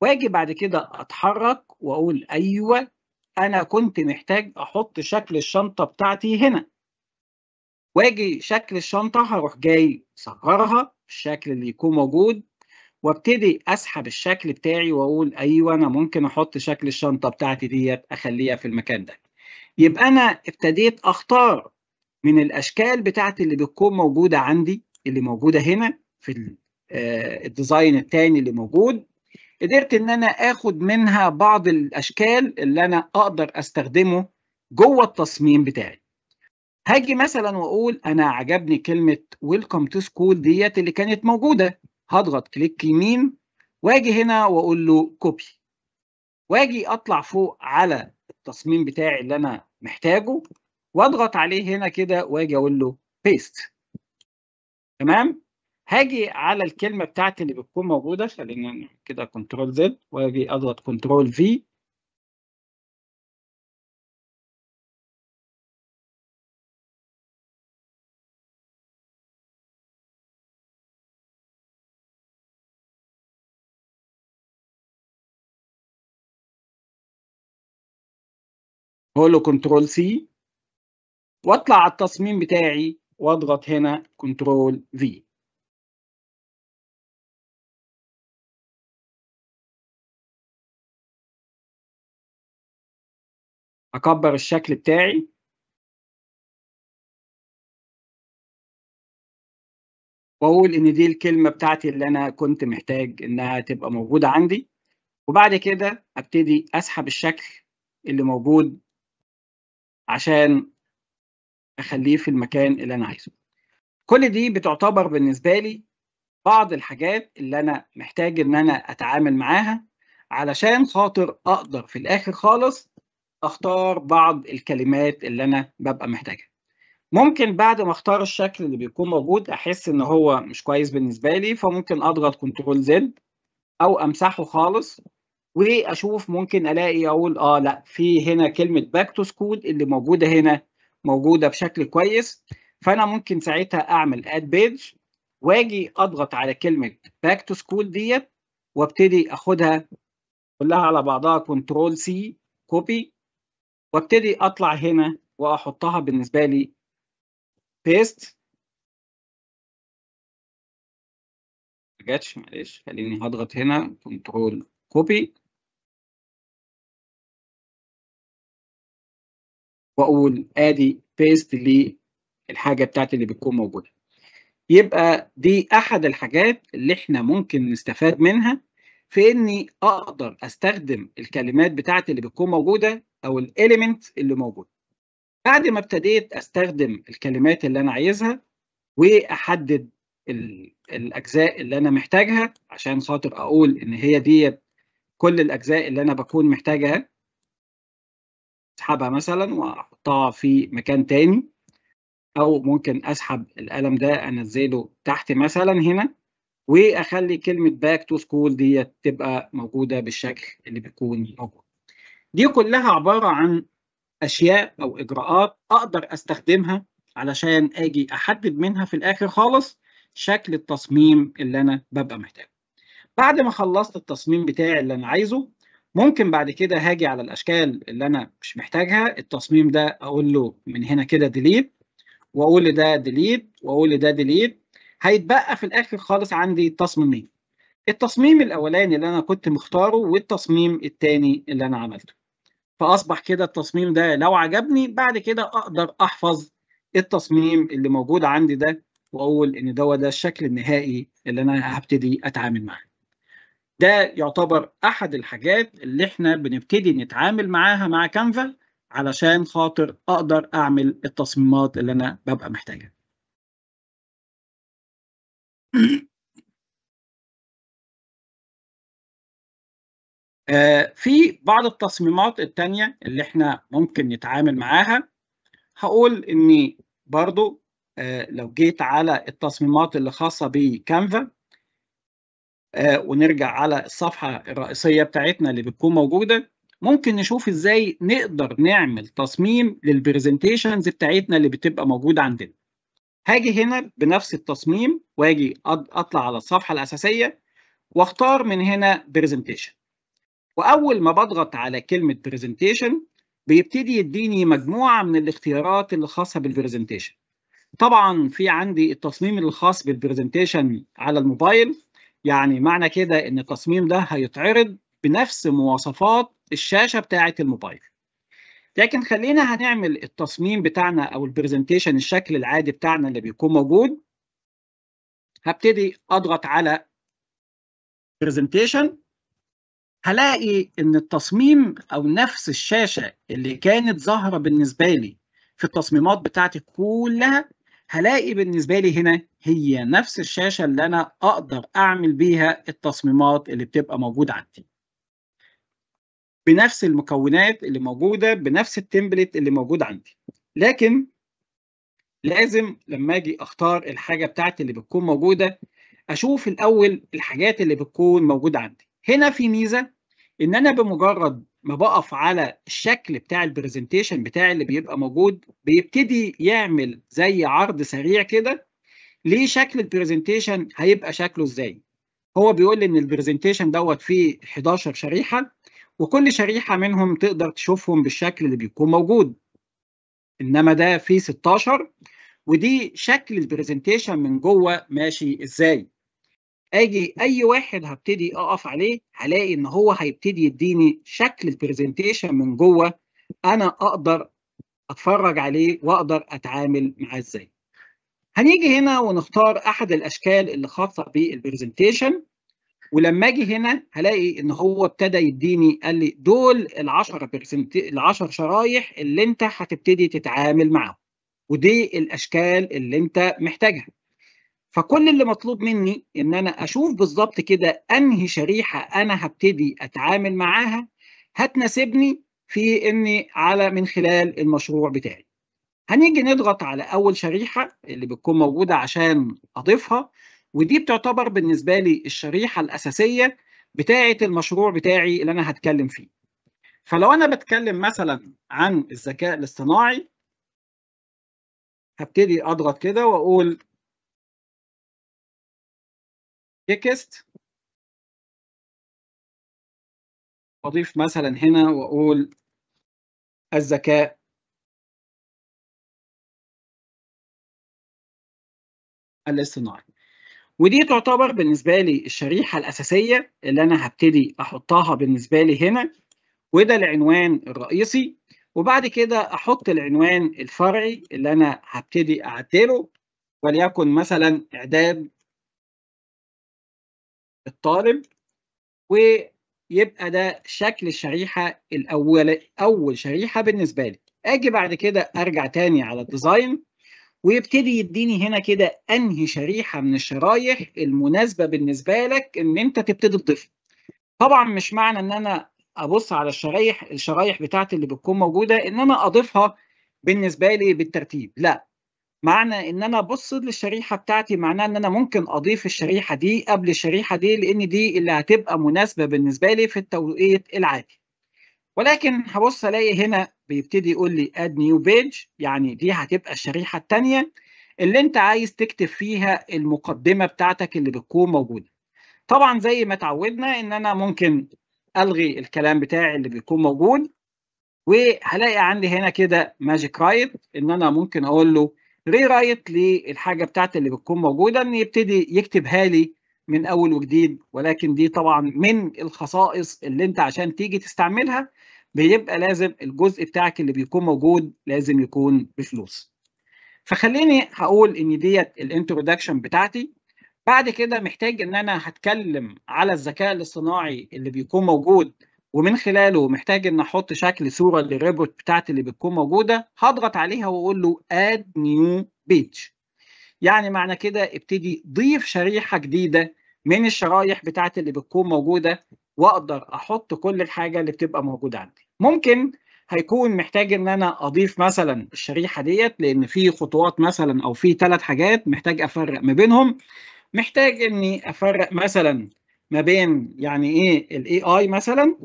واجي بعد كده اتحرك واقول ايوه انا كنت محتاج احط شكل الشنطه بتاعتي هنا واجي شكل الشنطه هروح جاي صغرها الشكل اللي يكون موجود وابتدي اسحب الشكل بتاعي واقول ايوه انا ممكن احط شكل الشنطه بتاعتي ديت اخليها في المكان ده يبقى انا ابتديت اختار من الاشكال بتاعتي اللي بتكون موجوده عندي اللي موجوده هنا في الديزاين آه، الثاني اللي موجود قدرت ان انا اخد منها بعض الاشكال اللي انا اقدر استخدمه جوه التصميم بتاعي هاجي مثلا واقول انا عجبني كلمه ويلكم تو سكول ديت اللي كانت موجوده هضغط كليك يمين واجي هنا واقول له كوبي واجي اطلع فوق على التصميم بتاعي اللي انا محتاجه واضغط عليه هنا كده واجي اقول له بيست تمام هاجي على الكلمه بتاعتي اللي بتكون موجوده خلينا كده كنترول زد واجي اضغط كنترول في هولو كنترول سي واطلع على التصميم بتاعي واضغط هنا كنترول في اكبر الشكل بتاعي واقول ان دي الكلمه بتاعتي اللي انا كنت محتاج انها تبقى موجوده عندي وبعد كده ابتدي اسحب الشكل اللي موجود عشان اخليه في المكان اللي انا عايزه كل دي بتعتبر بالنسبه لي بعض الحاجات اللي انا محتاج ان انا اتعامل معاها علشان خاطر اقدر في الاخر خالص اختار بعض الكلمات اللي انا ببقى محتاجها ممكن بعد ما اختار الشكل اللي بيكون موجود احس ان هو مش كويس بالنسبه لي فممكن اضغط كنترول زد او امسحه خالص واشوف ممكن الاقي اقول اه لا في هنا كلمه باك تو سكول اللي موجوده هنا موجوده بشكل كويس فانا ممكن ساعتها اعمل اد بيج واجي اضغط على كلمه باك تو سكول ديت وابتدي اخدها كلها على بعضها كنترول سي كوبي وابتدي اطلع هنا واحطها بالنسبه لي بيست ما جاتش معلش خليني هضغط هنا كنترول كوبي واقول ادي بيست للحاجه بتاعتي اللي بتكون موجوده يبقى دي احد الحاجات اللي احنا ممكن نستفاد منها في اني اقدر استخدم الكلمات بتاعتي اللي بتكون موجوده او الاليمنت اللي موجود بعد ما ابتديت استخدم الكلمات اللي انا عايزها واحدد الاجزاء اللي انا محتاجها عشان خاطر اقول ان هي دي كل الاجزاء اللي انا بكون محتاجها اسحبها مثلا واحطها في مكان تاني او ممكن اسحب القلم ده انزله تحت مثلا هنا واخلي كلمه باك تو سكول ديت تبقى موجوده بالشكل اللي بيكون موجود دي كلها عباره عن اشياء او اجراءات اقدر استخدمها علشان اجي احدد منها في الاخر خالص شكل التصميم اللي انا ببقى محتاجه بعد ما خلصت التصميم بتاعي اللي انا عايزه ممكن بعد كده هاجي على الاشكال اللي انا مش محتاجها التصميم ده اقول له من هنا كده ديليت واقول لده ديليت واقول لده ديليت هيتبقى في الاخر خالص عندي تصميمين التصميم الاولاني اللي انا كنت مختاره والتصميم الثاني اللي انا عملته فاصبح كده التصميم ده لو عجبني بعد كده اقدر احفظ التصميم اللي موجود عندي ده واقول ان ده ده الشكل النهائي اللي انا هبتدي اتعامل معاه ده يعتبر احد الحاجات اللي احنا بنبتدي نتعامل معاها مع كانفا علشان خاطر اقدر اعمل التصميمات اللي انا ببقى محتاجها آه، في بعض التصميمات التانية اللي احنا ممكن نتعامل معاها هقول اني برضو آه، لو جيت على التصميمات اللي خاصة بكانفا آه، ونرجع على الصفحة الرئيسية بتاعتنا اللي بتكون موجودة ممكن نشوف ازاي نقدر نعمل تصميم للبرزنتيشنز بتاعتنا اللي بتبقى موجودة عندنا هاجي هنا بنفس التصميم واجي اطلع على الصفحة الأساسية واختار من هنا برزنتيشن واول ما بضغط على كلمه برزنتيشن بيبتدي يديني مجموعه من الاختيارات اللي خاصه بالبرزنتيشن طبعا في عندي التصميم الخاص بالبرزنتيشن على الموبايل يعني معنى كده ان التصميم ده هيتعرض بنفس مواصفات الشاشه بتاعه الموبايل لكن خلينا هنعمل التصميم بتاعنا او البرزنتيشن الشكل العادي بتاعنا اللي بيكون موجود هبتدي اضغط على برزنتيشن هلاقي ان التصميم او نفس الشاشه اللي كانت ظاهره بالنسبه لي في التصميمات بتاعتي كلها هلاقي بالنسبه لي هنا هي نفس الشاشه اللي انا اقدر اعمل بيها التصميمات اللي بتبقى موجوده عندي بنفس المكونات اللي موجوده بنفس التمبلت اللي موجود عندي لكن لازم لما اجي اختار الحاجه بتاعتي اللي بتكون موجوده اشوف الاول الحاجات اللي بتكون موجوده عندي هنا في ميزه ان انا بمجرد ما بقف على الشكل بتاع البرزنتيشن بتاعي اللي بيبقى موجود بيبتدي يعمل زي عرض سريع كده ليه شكل البرزنتيشن هيبقى شكله ازاي هو بيقول لي ان البرزنتيشن دوت فيه 11 شريحه وكل شريحه منهم تقدر تشوفهم بالشكل اللي بيكون موجود انما ده فيه 16 ودي شكل البرزنتيشن من جوه ماشي ازاي اجي اي واحد هبتدي اقف عليه هلاقي ان هو هيبتدي يديني شكل البرزنتيشن من جوه انا اقدر اتفرج عليه واقدر اتعامل معاه ازاي هنيجي هنا ونختار احد الاشكال اللي خاصه بالبرزنتيشن ولما اجي هنا هلاقي ان هو ابتدى يديني قال لي دول ال10 ال10 شرايح اللي انت هتبتدي تتعامل معاهم ودي الاشكال اللي انت محتاجها فكل اللي مطلوب مني ان انا اشوف بالظبط كده انهي شريحه انا هبتدي اتعامل معاها هتناسبني في اني على من خلال المشروع بتاعي. هنيجي نضغط على اول شريحه اللي بتكون موجوده عشان اضيفها ودي بتعتبر بالنسبه لي الشريحه الاساسيه بتاعه المشروع بتاعي اللي انا هتكلم فيه. فلو انا بتكلم مثلا عن الذكاء الاصطناعي هبتدي اضغط كده واقول تكست أضيف مثلا هنا واقول الذكاء الاصطناعي ودي تعتبر بالنسبه لي الشريحه الاساسيه اللي انا هبتدي احطها بالنسبه لي هنا وده العنوان الرئيسي وبعد كده احط العنوان الفرعي اللي انا هبتدي اعدله وليكن مثلا اعداد الطالب ويبقى ده شكل الشريحه الاول اول شريحه بالنسبه لي اجي بعد كده ارجع تاني على الديزاين ويبتدي يديني هنا كده انهي شريحه من الشرايح المناسبه بالنسبه لك ان انت تبتدي تضيفها طبعا مش معنى ان انا ابص على الشرايح الشرايح بتاعتي اللي بتكون موجوده ان انا اضيفها بالنسبه لي بالترتيب لا معنى ان انا ابص للشريحه بتاعتي معناه ان انا ممكن اضيف الشريحه دي قبل الشريحه دي لان دي اللي هتبقى مناسبه بالنسبه لي في التوقيت العادي ولكن هبص الاقي هنا بيبتدي يقول لي اد نيو بيج يعني دي هتبقى الشريحه الثانيه اللي انت عايز تكتب فيها المقدمه بتاعتك اللي بتكون موجوده طبعا زي ما اتعودنا ان انا ممكن الغي الكلام بتاعي اللي بيكون موجود وهلاقي عندي هنا كده ماجيك رايت ان انا ممكن اقول له ري رايت للحاجه بتاعتي اللي بتكون موجوده ان يبتدي يكتبها لي من اول وجديد ولكن دي طبعا من الخصائص اللي انت عشان تيجي تستعملها بيبقى لازم الجزء بتاعك اللي بيكون موجود لازم يكون بفلوس فخليني هقول ان ديت الانترودكشن بتاعتي بعد كده محتاج ان انا هتكلم على الذكاء الاصطناعي اللي بيكون موجود ومن خلاله محتاج ان احط شكل صوره للريبورت بتاعتي اللي بتكون موجوده هضغط عليها واقول له اد نيو بيج يعني معنى كده ابتدي ضيف شريحه جديده من الشرايح بتاعتي اللي بتكون موجوده واقدر احط كل الحاجه اللي بتبقى موجوده عندي ممكن هيكون محتاج ان انا اضيف مثلا الشريحه ديت لان في خطوات مثلا او في ثلاث حاجات محتاج افرق ما بينهم محتاج اني افرق مثلا ما بين يعني ايه الاي اي مثلا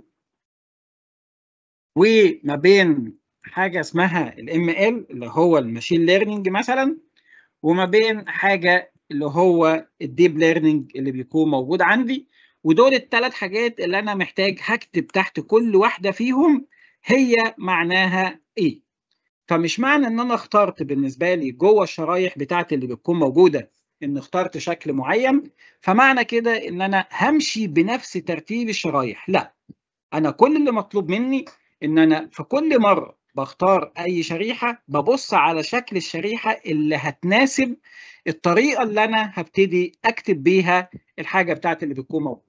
وما بين حاجه اسمها الام ال اللي هو الماشين ليرنينج مثلا وما بين حاجه اللي هو الديب ليرنينج اللي بيكون موجود عندي ودول الثلاث حاجات اللي انا محتاج هكتب تحت كل واحده فيهم هي معناها ايه فمش معنى ان انا اخترت بالنسبه لي جوه الشرايح بتاعتي اللي بتكون موجوده ان اخترت شكل معين فمعنى كده ان انا همشي بنفس ترتيب الشرايح لا انا كل اللي مطلوب مني ان انا في كل مره بختار اي شريحه ببص على شكل الشريحه اللي هتناسب الطريقه اللي انا هبتدي اكتب بيها الحاجه بتاعتي اللي بتكون موجوده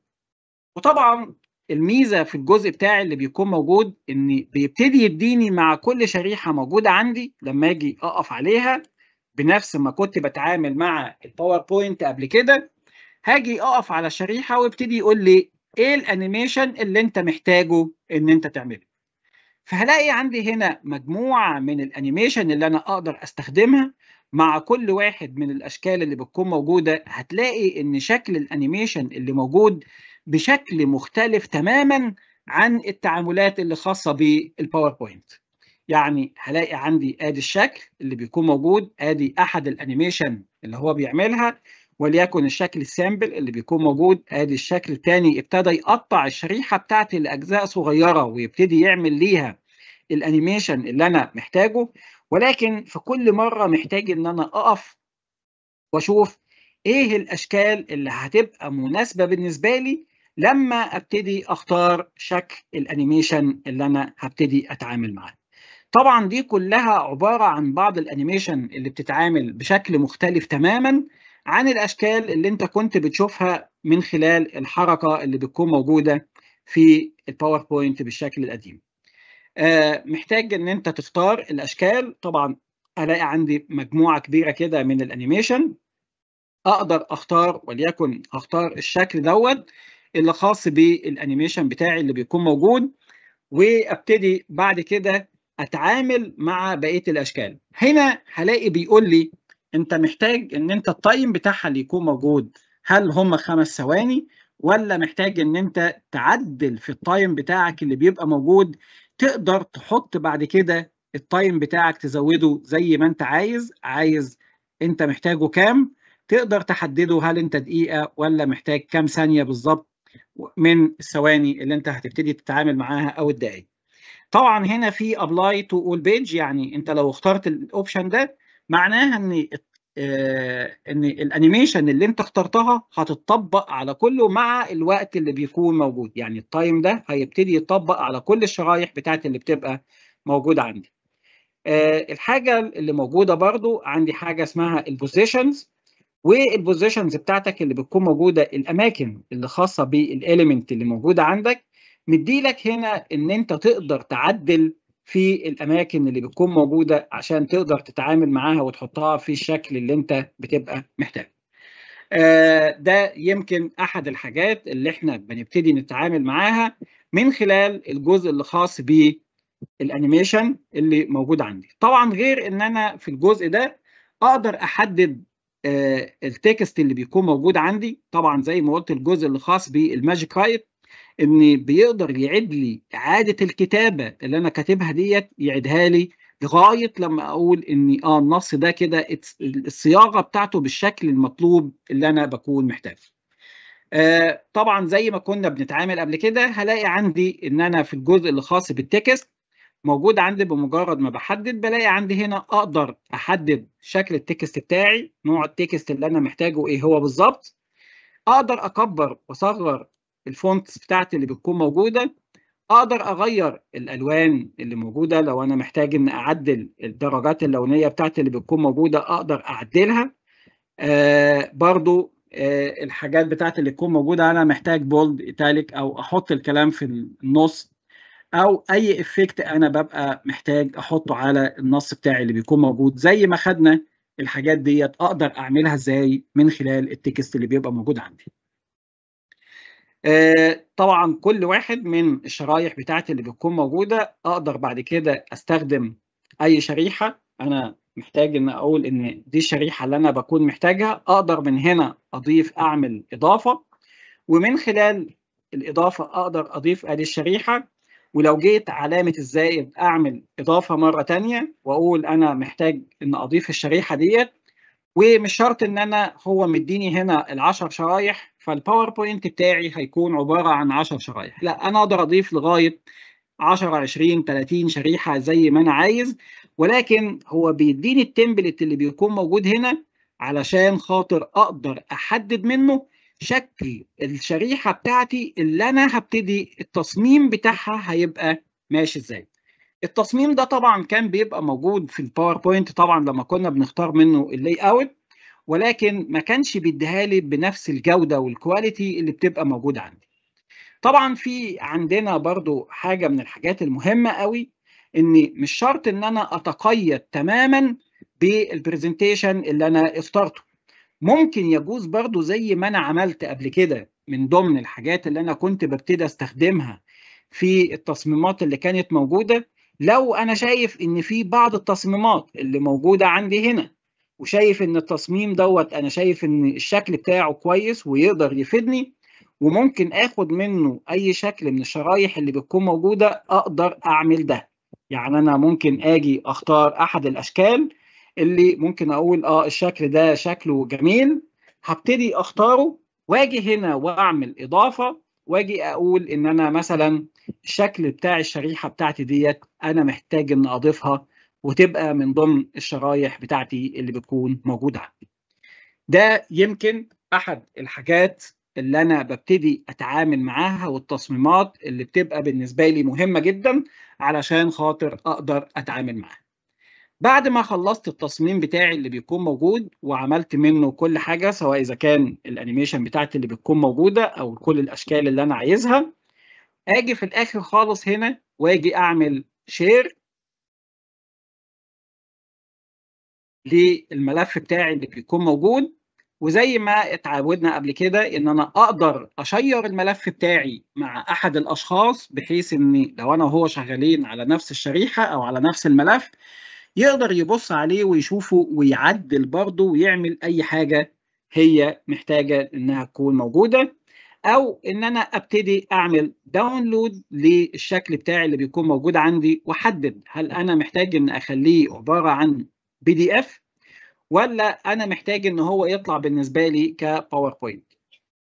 وطبعا الميزه في الجزء بتاعي اللي بيكون موجود ان بيبتدي يديني مع كل شريحه موجوده عندي لما اجي اقف عليها بنفس ما كنت بتعامل مع الباوربوينت قبل كده هاجي اقف على الشريحه ويبتدي يقول لي ايه الانيميشن اللي انت محتاجه ان انت تعمله فهلاقي عندي هنا مجموعة من الانيميشن اللي انا اقدر استخدمها مع كل واحد من الاشكال اللي بتكون موجودة هتلاقي ان شكل الانيميشن اللي موجود بشكل مختلف تماما عن التعاملات اللي خاصة بالباوربوينت يعني هلاقي عندي ادي الشكل اللي بيكون موجود ادي احد الانيميشن اللي هو بيعملها وليكن الشكل السامبل اللي بيكون موجود ادي الشكل الثاني ابتدى يقطع الشريحه بتاعتي لاجزاء صغيره ويبتدي يعمل ليها الانيميشن اللي انا محتاجه ولكن في كل مره محتاج ان انا اقف واشوف ايه الاشكال اللي هتبقى مناسبه بالنسبه لي لما ابتدي اختار شكل الانيميشن اللي انا هبتدي اتعامل معاه طبعا دي كلها عباره عن بعض الانيميشن اللي بتتعامل بشكل مختلف تماما عن الاشكال اللي انت كنت بتشوفها من خلال الحركه اللي بتكون موجوده في الباوربوينت بالشكل القديم آه، محتاج ان انت تختار الاشكال طبعا الاقي عندي مجموعه كبيره كده من الانيميشن اقدر اختار وليكن اختار الشكل دوت اللي خاص بالانيميشن بتاعي اللي بيكون موجود وابتدي بعد كده اتعامل مع بقيه الاشكال هنا هلاقي بيقول لي انت محتاج ان انت التايم بتاعها اللي يكون موجود هل هم خمس ثواني ولا محتاج ان انت تعدل في التايم بتاعك اللي بيبقى موجود تقدر تحط بعد كده التايم بتاعك تزوده زي ما انت عايز عايز انت محتاجه كام تقدر تحدده هل انت دقيقة ولا محتاج كام ثانية بالظبط من الثواني اللي انت هتبتدي تتعامل معاها او الدقايق طبعا هنا في ابلاي تو اول بيج يعني انت لو اخترت الاوبشن ده معناها ان آه، ان الانيميشن اللي انت اخترتها هتتطبق على كله مع الوقت اللي بيكون موجود يعني التايم ده هيبتدي يطبق على كل الشرايح بتاعه اللي بتبقى موجوده عندي آه، الحاجه اللي موجوده برضو عندي حاجه اسمها البوزيشنز والبوزيشنز بتاعتك اللي بتكون موجوده الاماكن اللي خاصه بالاليمنت اللي موجوده عندك مديلك هنا ان انت تقدر تعدل في الاماكن اللي بتكون موجوده عشان تقدر تتعامل معاها وتحطها في الشكل اللي انت بتبقى محتاجه. آه، ده يمكن احد الحاجات اللي احنا بنبتدي نتعامل معاها من خلال الجزء اللي خاص بالانيميشن اللي موجود عندي. طبعا غير ان انا في الجزء ده اقدر احدد آه، التكست اللي بيكون موجود عندي طبعا زي ما قلت الجزء اللي خاص بالماجيك رايت ان بيقدر يعد لي اعاده الكتابه اللي انا كاتبها ديت يعيدها لي لغايه لما اقول ان اه النص ده كده الصياغه بتاعته بالشكل المطلوب اللي انا بكون محتاجه. آه طبعا زي ما كنا بنتعامل قبل كده هلاقي عندي ان انا في الجزء الخاص بالتكست موجود عندي بمجرد ما بحدد بلاقي عندي هنا اقدر احدد شكل التكست بتاعي نوع التكست اللي انا محتاجه ايه هو بالظبط اقدر اكبر واصغر الفونتس بتاعتي اللي بتكون موجوده اقدر اغير الالوان اللي موجوده لو انا محتاج ان اعدل الدرجات اللونيه بتاعتي اللي بتكون موجوده اقدر اعدلها آه برضو آه الحاجات بتاعتي اللي تكون موجوده انا محتاج بولد ايتاليك او احط الكلام في النص او اي افكت انا ببقى محتاج احطه على النص بتاعي اللي بيكون موجود زي ما خدنا الحاجات ديت اقدر اعملها ازاي من خلال التكست اللي بيبقى موجود عندي آه، طبعا كل واحد من الشرايح بتاعتي اللي بتكون موجوده اقدر بعد كده استخدم اي شريحه انا محتاج ان اقول ان دي الشريحه اللي انا بكون محتاجها اقدر من هنا اضيف اعمل اضافه ومن خلال الاضافه اقدر اضيف ادي الشريحه ولو جيت علامه الزائد اعمل اضافه مره تانية واقول انا محتاج ان اضيف الشريحه ديت ومش شرط ان انا هو مديني هنا العشر شرايح فالباوربوينت بتاعي هيكون عباره عن 10 شرايح لا انا اقدر اضيف لغايه 10 20 30 شريحه زي ما انا عايز ولكن هو بيديني التمبلت اللي بيكون موجود هنا علشان خاطر اقدر احدد منه شكل الشريحه بتاعتي اللي انا هبتدي التصميم بتاعها هيبقى ماشي ازاي التصميم ده طبعا كان بيبقى موجود في الباوربوينت طبعا لما كنا بنختار منه اللي اوت ولكن ما كانش بيديها لي بنفس الجوده والكواليتي اللي بتبقى موجوده عندي طبعا في عندنا برضو حاجه من الحاجات المهمه قوي ان مش شرط ان انا اتقيد تماما بالبرزنتيشن اللي انا اخترته ممكن يجوز برضو زي ما انا عملت قبل كده من ضمن الحاجات اللي انا كنت ببتدي استخدمها في التصميمات اللي كانت موجوده لو انا شايف ان في بعض التصميمات اللي موجوده عندي هنا وشايف ان التصميم دوت انا شايف ان الشكل بتاعه كويس ويقدر يفيدني وممكن اخد منه اي شكل من الشرايح اللي بتكون موجوده اقدر اعمل ده يعني انا ممكن اجي اختار احد الاشكال اللي ممكن اقول اه الشكل ده شكله جميل هبتدي اختاره واجي هنا واعمل اضافه واجي اقول ان انا مثلا الشكل بتاع الشريحه بتاعتي ديت انا محتاج ان اضيفها وتبقى من ضمن الشرايح بتاعتي اللي بتكون موجوده عندي ده يمكن احد الحاجات اللي انا ببتدي اتعامل معاها والتصميمات اللي بتبقى بالنسبه لي مهمه جدا علشان خاطر اقدر اتعامل معاها بعد ما خلصت التصميم بتاعي اللي بيكون موجود وعملت منه كل حاجه سواء اذا كان الانيميشن بتاعتي اللي بتكون موجوده او كل الاشكال اللي انا عايزها اجي في الاخر خالص هنا واجي اعمل شير للملف بتاعي اللي بيكون موجود وزي ما اتعودنا قبل كده ان انا اقدر اشير الملف بتاعي مع احد الاشخاص بحيث ان لو انا وهو شغالين على نفس الشريحه او على نفس الملف يقدر يبص عليه ويشوفه ويعدل برضه ويعمل اي حاجه هي محتاجه انها تكون موجوده او ان انا ابتدي اعمل داونلود للشكل بتاعي اللي بيكون موجود عندي واحدد هل انا محتاج ان اخليه عباره عن بي دي اف ولا انا محتاج ان هو يطلع بالنسبه لي كباوربوينت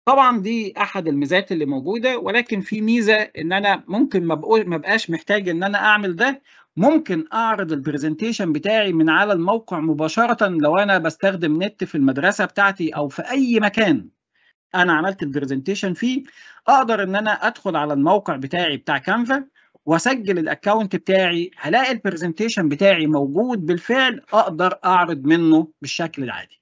طبعا دي احد الميزات اللي موجوده ولكن في ميزه ان انا ممكن ما بقاش محتاج ان انا اعمل ده ممكن اعرض البرزنتيشن بتاعي من على الموقع مباشره لو انا بستخدم نت في المدرسه بتاعتي او في اي مكان انا عملت البرزنتيشن فيه اقدر ان انا ادخل على الموقع بتاعي بتاع كانفا واسجل الاكونت بتاعي هلاقي البرزنتيشن بتاعي موجود بالفعل اقدر اعرض منه بالشكل العادي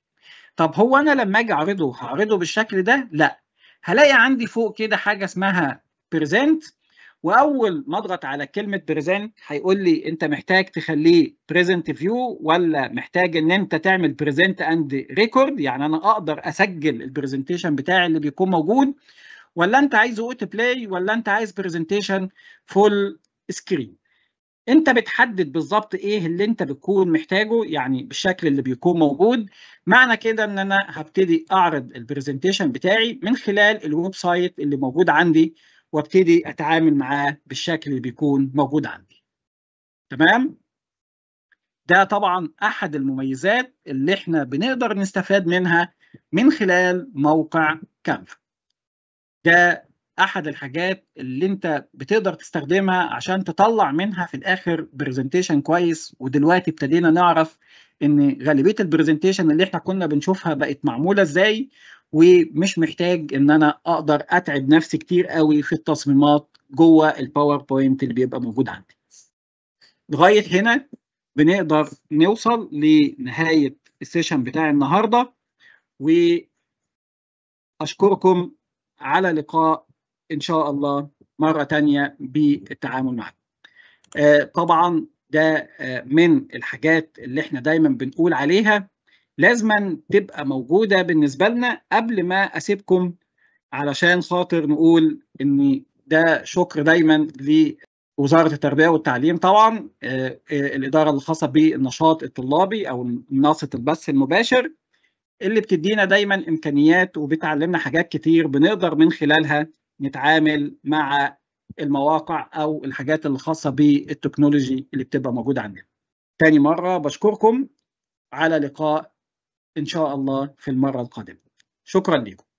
طب هو انا لما اجي اعرضه هعرضه بالشكل ده لا هلاقي عندي فوق كده حاجه اسمها بريزنت واول ما اضغط على كلمه بريزنت هيقول لي انت محتاج تخليه بريزنت فيو ولا محتاج ان انت تعمل بريزنت اند ريكورد يعني انا اقدر اسجل البرزنتيشن بتاعي اللي بيكون موجود ولا انت عايز او بلاي ولا انت عايز برزنتيشن فول سكرين انت بتحدد بالظبط ايه اللي انت بتكون محتاجه يعني بالشكل اللي بيكون موجود معنى كده ان انا هبتدي اعرض البرزنتيشن بتاعي من خلال الويب سايت اللي موجود عندي وابتدي اتعامل معاه بالشكل اللي بيكون موجود عندي تمام ده طبعا احد المميزات اللي احنا بنقدر نستفاد منها من خلال موقع كانفا ده احد الحاجات اللي انت بتقدر تستخدمها عشان تطلع منها في الاخر برزنتيشن كويس ودلوقتي ابتدينا نعرف ان غالبيه البرزنتيشن اللي احنا كنا بنشوفها بقت معموله ازاي ومش محتاج ان انا اقدر اتعب نفسي كتير قوي في التصميمات جوه الباوربوينت اللي بيبقى موجود عندي لغايه هنا بنقدر نوصل لنهايه السيشن بتاع النهارده واشكركم على لقاء إن شاء الله مرة تانية بالتعامل معه آه، طبعا ده آه، من الحاجات اللي احنا دايما بنقول عليها لازما تبقى موجودة بالنسبة لنا قبل ما أسيبكم علشان خاطر نقول ان ده شكر دايما لوزاره التربيه والتعليم طبعا آه، الاداره الخاصه بالنشاط الطلابي او منصه البث المباشر اللي بتدينا دايما امكانيات وبتعلمنا حاجات كتير بنقدر من خلالها نتعامل مع المواقع او الحاجات الخاصه بالتكنولوجي اللي بتبقى موجوده عندنا. تاني مره بشكركم على لقاء ان شاء الله في المره القادمه. شكرا لكم.